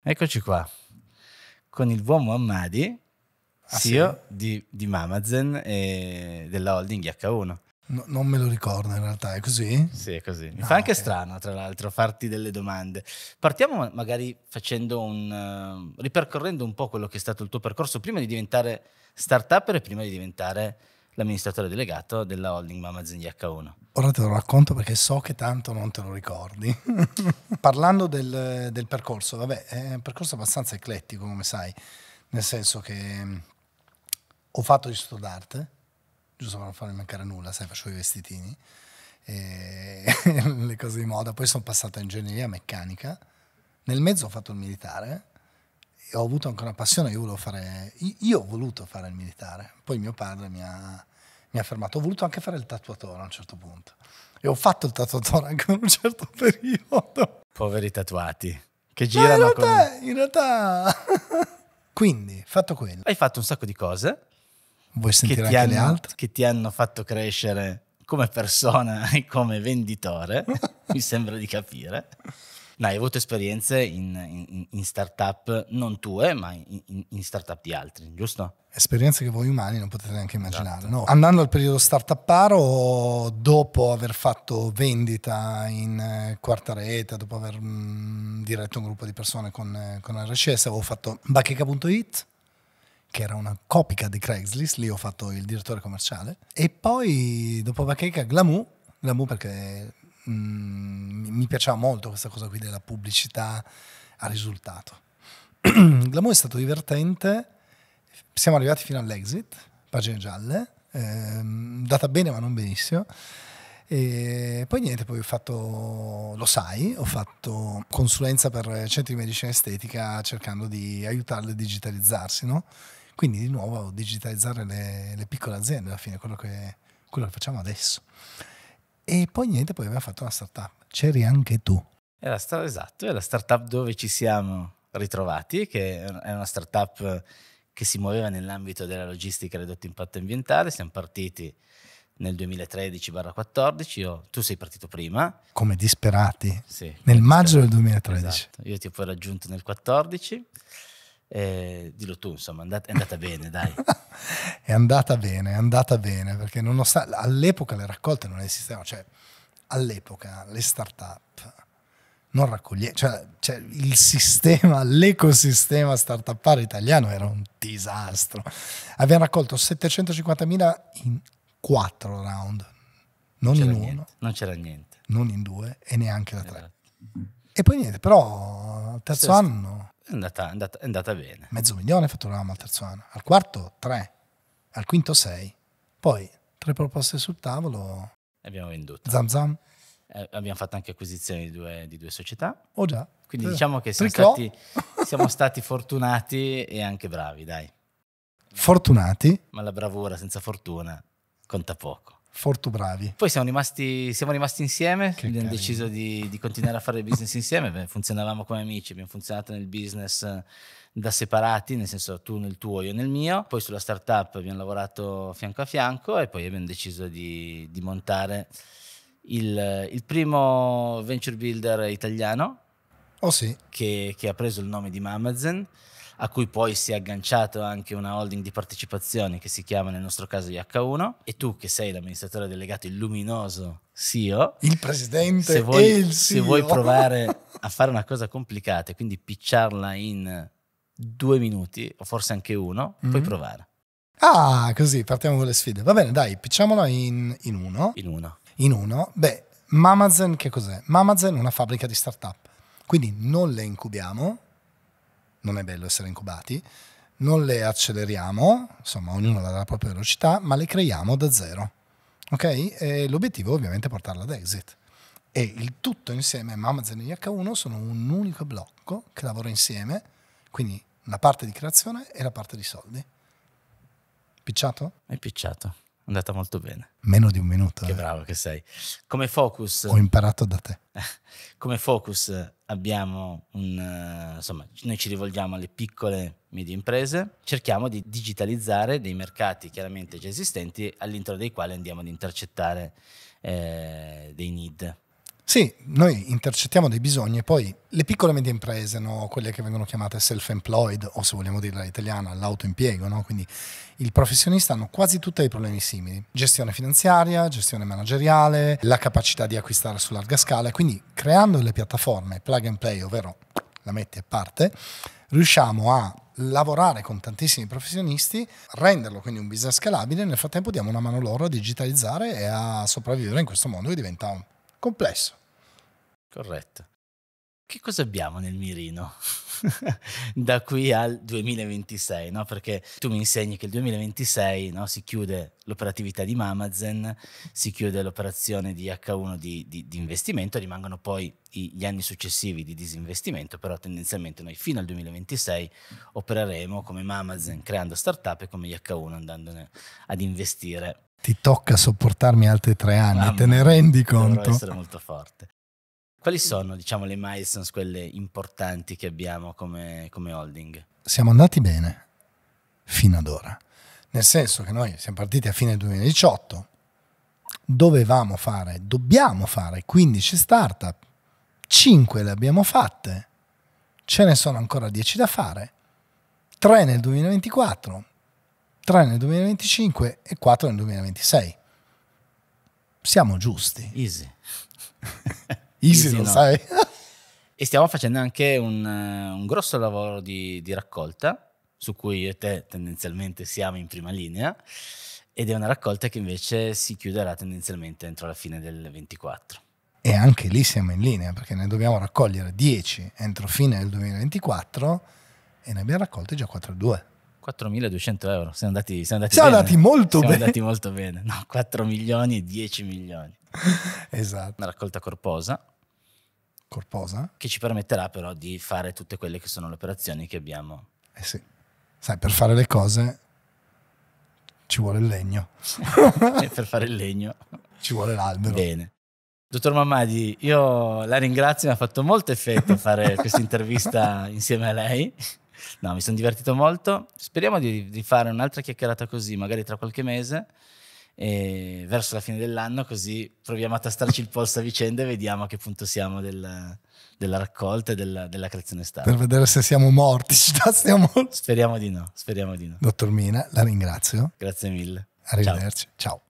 Eccoci qua, con il buon Muhammadi, ah, CEO sì? di, di, Mamazen e della holding H1. No, non me lo ricordo in realtà, è così? Sì, è così. Mi ah, fa anche okay. strano, tra l'altro, farti delle domande. Partiamo magari facendo un... Uh, ripercorrendo un po' quello che è stato il tuo percorso prima di diventare startup e prima di diventare l'amministratore delegato della holding Mamazin H1. Ora te lo racconto perché so che tanto non te lo ricordi. Parlando del, del, percorso, vabbè, è un percorso abbastanza eclettico, come sai, nel senso che mm, ho fatto di d'arte, giusto per non farmi mancare nulla, sai, facevo i vestitini, le cose di moda, poi sono passato a ingegneria meccanica, nel mezzo ho fatto il militare, e ho avuto anche una passione, io, fare, io ho voluto fare il militare, poi mio padre mi ha mi ha fermato. Ho voluto anche fare il tatuatore a un certo punto. E ho fatto il tatuatore anche in un certo periodo. Poveri tatuati. Che girano. in realtà, con... in realtà... Quindi, fatto quello. Hai fatto un sacco di cose. Vuoi sentire anche hanno, le altre? Che ti hanno fatto crescere come persona e come venditore, mi sembra di capire. No, hai avuto esperienze in, in, in startup non tue, ma in, in, startup di altri, giusto? Esperienze che voi umani non potete neanche immaginare. Esatto. No. Andando al periodo startup paro, dopo aver fatto vendita in eh, quarta rete, dopo aver mh, mm, diretto un gruppo di persone con, eh, con RCS, avevo fatto bacheca.it che era una copica di Craigslist, lì ho fatto il direttore commerciale, e poi dopo Bacheca Glamu, Glamu perché mh, mm, mi, mi piaceva molto questa cosa qui della pubblicità a risultato. Glamour è stato divertente, siamo arrivati fino all'exit, pagine gialle, ehm, data bene ma non benissimo. E poi niente, poi ho fatto, lo sai, ho fatto consulenza per centri di medicina estetica cercando di aiutarle a digitalizzarsi, no? Quindi di nuovo digitalizzare le, le piccole aziende, alla fine quello che, quello che facciamo adesso. E poi niente, poi aveva fatto la startup. C'eri anche tu. È la star- esatto, è la startup dove ci siamo ritrovati, che è una startup che si muoveva nell'ambito della logistica ridotto impatto ambientale. Siamo partiti nel 2013-14, tu sei partito prima. Come disperati? Sì. Nel maggio disperati. del 2013. Esatto. Io ti ho poi raggiunto nel 2014. Eh, dillo tu, insomma, è andata bene, dai. è andata bene, è andata bene, perché nonostante, all'epoca le raccolte non esistevano, cioè all'epoca le start-up non raccoglievano, cioè, cioè, il sistema, l'ecosistema start-upare italiano era un disastro. Abbiamo raccolto 750.000 in quattro round, non in niente, uno. Non c'era niente. Non in due e neanche da tre. Esatto. E poi niente, però al terzo sì, anno... È andata, è, andata, è andata, bene. Mezzo milione fatturavamo al terzo anno, al quarto tre, al quinto sei. Poi tre proposte sul tavolo. Abbiamo venduto. Zam zam. Eh, abbiamo fatto anche acquisizioni di due, di due società. Oh già. Quindi tre, eh, diciamo che siamo stati, siamo stati fortunati e anche bravi, dai. Fortunati. Ma la bravura senza fortuna conta poco. Fortu bravi. Poi siamo rimasti, siamo rimasti insieme, che abbiamo carino. deciso di, di, continuare a fare business insieme, funzionavamo come amici, abbiamo funzionato nel business eh, da separati, nel senso tu nel tuo, io nel mio, poi sulla startup abbiamo lavorato fianco a fianco e poi abbiamo deciso di, di montare il, il, primo venture builder italiano. Oh sì. che, che ha preso il nome di Mamazan a cui poi si è agganciato anche una holding di partecipazioni che si chiama nel nostro caso IH1 e tu che sei l'amministratore delegato il luminoso CEO, il presidente se vuoi, il se vuoi provare a fare una cosa complicata e quindi picciarla in due minuti o forse anche uno, mm-hmm. puoi provare. Ah, così partiamo con le sfide. Va bene, dai, picciamola in, in uno. In uno. In uno. Beh, Mamazen che cos'è? Mamazen è una fabbrica di startup. Quindi non le incubiamo, non è bello essere incubati, non le acceleriamo, insomma ognuno ha la propria velocità, ma le creiamo da zero. Ok? E l'obiettivo ovviamente è portarla ad exit. E il tutto insieme, Amazon e H1 sono un unico blocco che lavora insieme, quindi la parte di creazione e la parte di soldi. Picciato? È picciato andata molto bene. Meno di un minuto. Che eh. bravo che sei. Come focus... Ho imparato da te. Come focus abbiamo un... Eh, insomma, noi ci rivolgiamo alle piccole e medie imprese, cerchiamo di digitalizzare dei mercati chiaramente già esistenti all'interno dei quali andiamo ad intercettare eh, dei need. Sì, noi intercettiamo dei bisogni e poi le piccole e medie imprese, no? quelle che vengono chiamate self-employed o se vogliamo dire italiana, l'autoimpiego, no? quindi il professionista hanno quasi tutti dei problemi simili, gestione finanziaria, gestione manageriale, la capacità di acquistare su larga scala, quindi creando le piattaforme plug and play, ovvero la metti a parte, riusciamo a lavorare con tantissimi professionisti, renderlo quindi un business scalabile, e nel frattempo diamo una mano loro a digitalizzare e a sopravvivere in questo mondo che diventa complesso. Corretto. Che cosa abbiamo nel mirino da qui al 2026? No? Perché tu mi insegni che il 2026 no, si chiude l'operatività di Amazon, si chiude l'operazione di H1 di, di, di investimento, rimangono poi i, gli anni successivi di disinvestimento, però tendenzialmente noi fino al 2026 opereremo come Amazon creando startup e come gli H1 andandone ad investire. Ti tocca sopportarmi altri tre anni, Mamma, te ne rendi conto? Devo essere molto forte. Quali sono, diciamo, le milestones, quelle importanti che abbiamo come, come holding? Siamo andati bene fino ad ora. Nel senso che noi siamo partiti a fine 2018, dovevamo fare, dobbiamo fare 15 startup, 5 le abbiamo fatte, ce ne sono ancora 10 da fare, 3 nel 2024, 3 nel 2025 e 4 nel 2026. Siamo giusti. Easy. Easy, Easy lo no. sai. e stiamo facendo anche un, eh, un grosso lavoro di, di, raccolta, su cui io e te tendenzialmente siamo in prima linea, ed è una raccolta che invece si chiuderà tendenzialmente entro la fine del 24. E anche lì siamo in linea, perché ne dobbiamo raccogliere 10 entro fine del 2024 e ne abbiamo raccolte già 4 2. 4.200 euro, siamo andati, siamo andati, siamo bene. andati molto siamo bene. Andati molto bene, no, 4 milioni e 10 milioni. esatto. Una raccolta corposa. Corposa? Che ci permetterà però di fare tutte quelle che sono le operazioni che abbiamo. Eh sì. Sai, per fare le cose ci vuole il legno. per fare il legno ci vuole l'albero. Bene. Dottor Mamadi, io la ringrazio, mi ha fatto molto effetto fare questa intervista insieme a lei. No, mi sono divertito molto. Speriamo di, di fare un'altra chiacchierata così, magari tra qualche mese e verso la fine dell'anno così proviamo a tastarci il polso a vicenda e vediamo a che punto siamo del, della raccolta e della, della, creazione stabile. Per vedere se siamo morti, ci tastiamo. Speriamo di no, speriamo di no. Dottor Mina, la ringrazio. Grazie mille. Arrivederci. Ciao. Ciao.